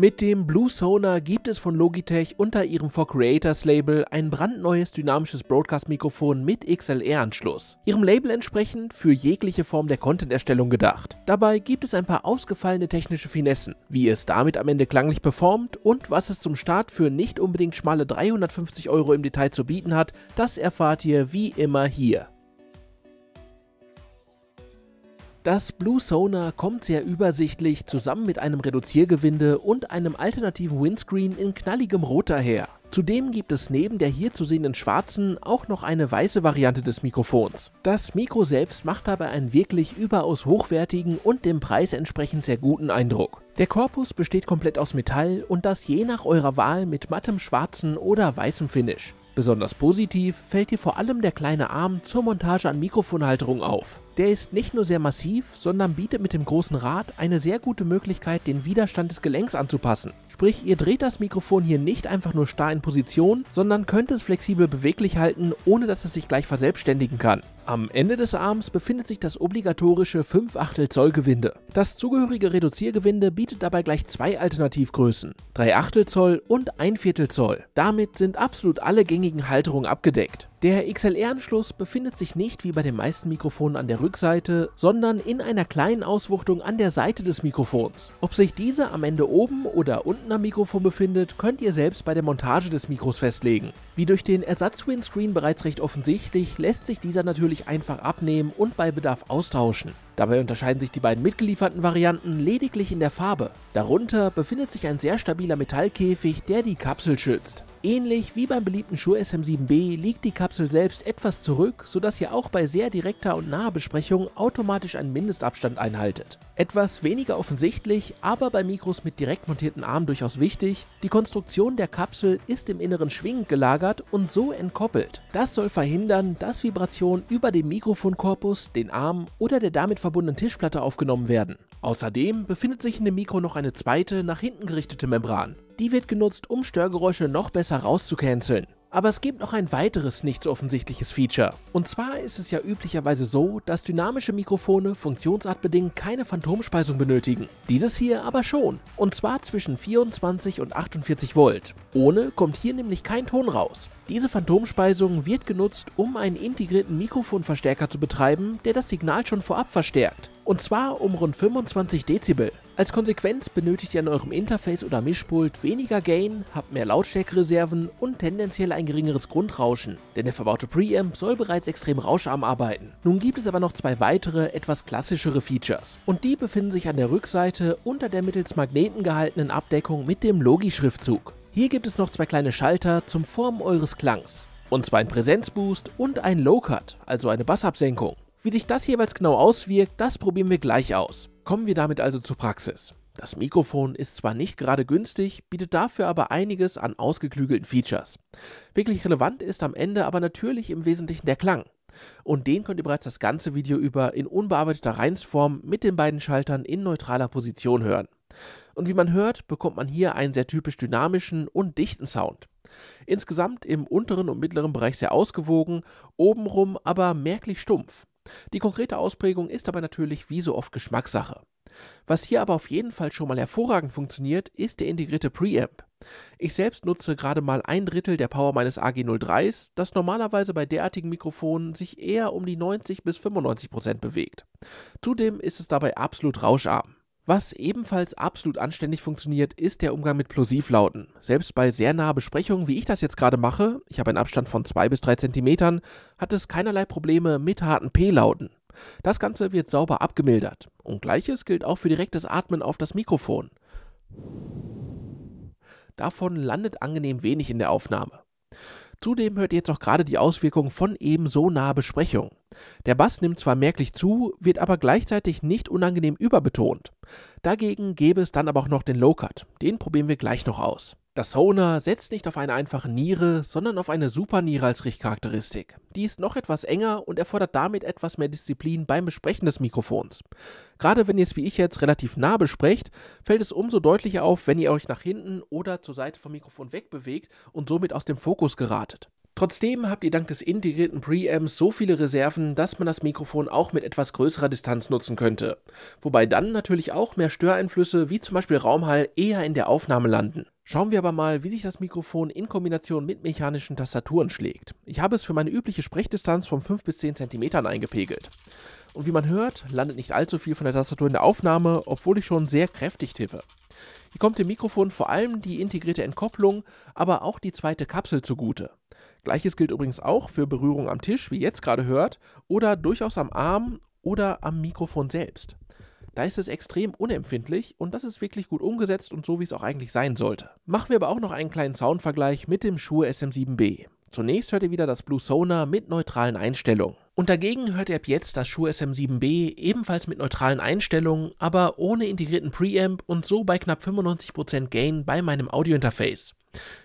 Mit dem Blue Sonar gibt es von Logitech unter ihrem For Creators Label ein brandneues dynamisches Broadcast-Mikrofon mit XLR-Anschluss. E ihrem Label entsprechend für jegliche Form der Content-Erstellung gedacht. Dabei gibt es ein paar ausgefallene technische Finessen, wie es damit am Ende klanglich performt und was es zum Start für nicht unbedingt schmale 350 Euro im Detail zu bieten hat, das erfahrt ihr wie immer hier. Das Blue Sonar kommt sehr übersichtlich zusammen mit einem Reduziergewinde und einem alternativen Windscreen in knalligem Rot daher. Zudem gibt es neben der hier zu sehenden schwarzen auch noch eine weiße Variante des Mikrofons. Das Mikro selbst macht dabei einen wirklich überaus hochwertigen und dem Preis entsprechend sehr guten Eindruck. Der Korpus besteht komplett aus Metall und das je nach eurer Wahl mit mattem schwarzen oder weißem Finish. Besonders positiv fällt dir vor allem der kleine Arm zur Montage an Mikrofonhalterung auf. Der ist nicht nur sehr massiv, sondern bietet mit dem großen Rad eine sehr gute Möglichkeit, den Widerstand des Gelenks anzupassen. Sprich, ihr dreht das Mikrofon hier nicht einfach nur starr in Position, sondern könnt es flexibel beweglich halten, ohne dass es sich gleich verselbstständigen kann. Am Ende des Arms befindet sich das obligatorische 5 Achtel Zoll Gewinde. Das zugehörige Reduziergewinde bietet dabei gleich zwei Alternativgrößen, 3 Achtel Zoll und 1 Viertel Zoll. Damit sind absolut alle gängigen Halterungen abgedeckt. Der XLR-Anschluss befindet sich nicht wie bei den meisten Mikrofonen an der Rückseite, sondern in einer kleinen Auswuchtung an der Seite des Mikrofons. Ob sich diese am Ende oben oder unten am Mikrofon befindet, könnt ihr selbst bei der Montage des Mikros festlegen. Wie durch den Ersatz-Windscreen bereits recht offensichtlich, lässt sich dieser natürlich einfach abnehmen und bei Bedarf austauschen. Dabei unterscheiden sich die beiden mitgelieferten Varianten lediglich in der Farbe. Darunter befindet sich ein sehr stabiler Metallkäfig, der die Kapsel schützt. Ähnlich wie beim beliebten Shure SM7B liegt die Kapsel selbst etwas zurück, sodass ihr auch bei sehr direkter und naher Besprechung automatisch einen Mindestabstand einhaltet. Etwas weniger offensichtlich, aber bei Mikros mit direkt montierten Armen durchaus wichtig, die Konstruktion der Kapsel ist im Inneren schwingend gelagert und so entkoppelt. Das soll verhindern, dass Vibrationen über dem Mikrofonkorpus, den Arm oder der damit verbundenen Tischplatte aufgenommen werden. Außerdem befindet sich in dem Mikro noch eine zweite, nach hinten gerichtete Membran. Die wird genutzt, um Störgeräusche noch besser rauszucanceln. Aber es gibt noch ein weiteres nicht so offensichtliches Feature. Und zwar ist es ja üblicherweise so, dass dynamische Mikrofone funktionsartbedingt keine Phantomspeisung benötigen. Dieses hier aber schon. Und zwar zwischen 24 und 48 Volt. Ohne kommt hier nämlich kein Ton raus. Diese Phantomspeisung wird genutzt, um einen integrierten Mikrofonverstärker zu betreiben, der das Signal schon vorab verstärkt. Und zwar um rund 25 Dezibel. Als Konsequenz benötigt ihr an eurem Interface oder Mischpult weniger Gain, habt mehr Lautstärkereserven und tendenziell ein geringeres Grundrauschen, denn der verbaute Preamp soll bereits extrem rauscharm arbeiten. Nun gibt es aber noch zwei weitere, etwas klassischere Features. Und die befinden sich an der Rückseite unter der mittels Magneten gehaltenen Abdeckung mit dem Logi-Schriftzug. Hier gibt es noch zwei kleine Schalter zum Formen eures Klangs. Und zwar ein Präsenzboost und ein Low-Cut, also eine Bassabsenkung. Wie sich das jeweils genau auswirkt, das probieren wir gleich aus. Kommen wir damit also zur Praxis. Das Mikrofon ist zwar nicht gerade günstig, bietet dafür aber einiges an ausgeklügelten Features. Wirklich relevant ist am Ende aber natürlich im Wesentlichen der Klang. Und den könnt ihr bereits das ganze Video über in unbearbeiteter Reinsform mit den beiden Schaltern in neutraler Position hören. Und wie man hört, bekommt man hier einen sehr typisch dynamischen und dichten Sound. Insgesamt im unteren und mittleren Bereich sehr ausgewogen, obenrum aber merklich stumpf. Die konkrete Ausprägung ist aber natürlich wie so oft Geschmackssache. Was hier aber auf jeden Fall schon mal hervorragend funktioniert, ist der integrierte Preamp. Ich selbst nutze gerade mal ein Drittel der Power meines AG03s, das normalerweise bei derartigen Mikrofonen sich eher um die 90 bis 95 Prozent bewegt. Zudem ist es dabei absolut rauscharm. Was ebenfalls absolut anständig funktioniert, ist der Umgang mit Plosivlauten. Selbst bei sehr naher Besprechung, wie ich das jetzt gerade mache, ich habe einen Abstand von 2 bis 3 Zentimetern, hat es keinerlei Probleme mit harten P-Lauten. Das Ganze wird sauber abgemildert. Und gleiches gilt auch für direktes Atmen auf das Mikrofon. Davon landet angenehm wenig in der Aufnahme. Zudem hört ihr jetzt auch gerade die Auswirkungen von ebenso naher Besprechung. Der Bass nimmt zwar merklich zu, wird aber gleichzeitig nicht unangenehm überbetont. Dagegen gäbe es dann aber auch noch den Low Cut. Den probieren wir gleich noch aus. Das Sona setzt nicht auf eine einfache Niere, sondern auf eine Superniere als Richtcharakteristik. Die ist noch etwas enger und erfordert damit etwas mehr Disziplin beim Besprechen des Mikrofons. Gerade wenn ihr es wie ich jetzt relativ nah besprecht, fällt es umso deutlicher auf, wenn ihr euch nach hinten oder zur Seite vom Mikrofon wegbewegt und somit aus dem Fokus geratet. Trotzdem habt ihr dank des integrierten Preamps so viele Reserven, dass man das Mikrofon auch mit etwas größerer Distanz nutzen könnte. Wobei dann natürlich auch mehr Störeinflüsse wie zum Beispiel Raumhall eher in der Aufnahme landen. Schauen wir aber mal, wie sich das Mikrofon in Kombination mit mechanischen Tastaturen schlägt. Ich habe es für meine übliche Sprechdistanz von 5 bis 10 cm eingepegelt. Und wie man hört, landet nicht allzu viel von der Tastatur in der Aufnahme, obwohl ich schon sehr kräftig tippe. Hier kommt dem Mikrofon vor allem die integrierte Entkopplung, aber auch die zweite Kapsel zugute. Gleiches gilt übrigens auch für Berührung am Tisch, wie ihr jetzt gerade hört, oder durchaus am Arm oder am Mikrofon selbst. Da ist es extrem unempfindlich und das ist wirklich gut umgesetzt und so wie es auch eigentlich sein sollte. Machen wir aber auch noch einen kleinen Soundvergleich mit dem Shure SM7B. Zunächst hört ihr wieder das Blue Sonar mit neutralen Einstellungen. Und dagegen hört ihr ab jetzt das Shure SM7B ebenfalls mit neutralen Einstellungen, aber ohne integrierten Preamp und so bei knapp 95% Gain bei meinem Audiointerface.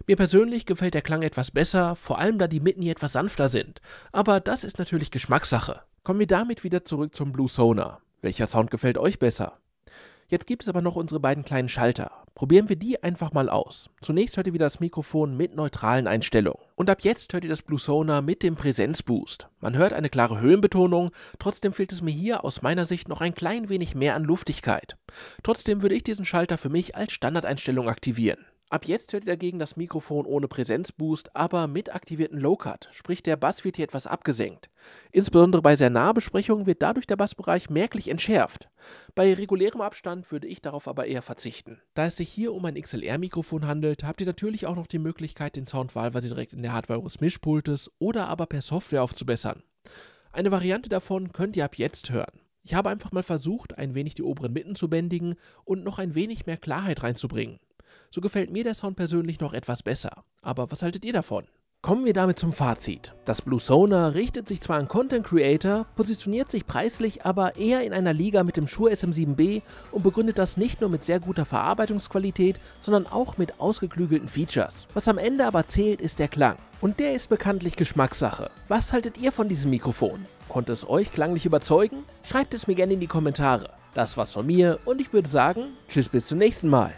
Mir persönlich gefällt der Klang etwas besser, vor allem da die Mitten hier etwas sanfter sind, aber das ist natürlich Geschmackssache. Kommen wir damit wieder zurück zum Blue Sonar. Welcher Sound gefällt euch besser? Jetzt gibt es aber noch unsere beiden kleinen Schalter. Probieren wir die einfach mal aus. Zunächst hört ihr wieder das Mikrofon mit neutralen Einstellungen. Und ab jetzt hört ihr das Blue Sonar mit dem Präsenzboost. Man hört eine klare Höhenbetonung, trotzdem fehlt es mir hier aus meiner Sicht noch ein klein wenig mehr an Luftigkeit. Trotzdem würde ich diesen Schalter für mich als Standardeinstellung aktivieren. Ab jetzt hört ihr dagegen das Mikrofon ohne Präsenzboost, aber mit aktivierten Low-Cut, sprich der Bass wird hier etwas abgesenkt. Insbesondere bei sehr nahen Besprechungen wird dadurch der Bassbereich merklich entschärft. Bei regulärem Abstand würde ich darauf aber eher verzichten. Da es sich hier um ein XLR-Mikrofon handelt, habt ihr natürlich auch noch die Möglichkeit, den Sound wahlweise direkt in der Hardware eures Mischpultes oder aber per Software aufzubessern. Eine Variante davon könnt ihr ab jetzt hören. Ich habe einfach mal versucht, ein wenig die oberen Mitten zu bändigen und noch ein wenig mehr Klarheit reinzubringen. So gefällt mir der Sound persönlich noch etwas besser. Aber was haltet ihr davon? Kommen wir damit zum Fazit. Das Blue Sonar richtet sich zwar an Content Creator, positioniert sich preislich aber eher in einer Liga mit dem Shure SM7B und begründet das nicht nur mit sehr guter Verarbeitungsqualität, sondern auch mit ausgeklügelten Features. Was am Ende aber zählt, ist der Klang. Und der ist bekanntlich Geschmackssache. Was haltet ihr von diesem Mikrofon? Konnte es euch klanglich überzeugen? Schreibt es mir gerne in die Kommentare. Das war's von mir und ich würde sagen, tschüss bis zum nächsten Mal.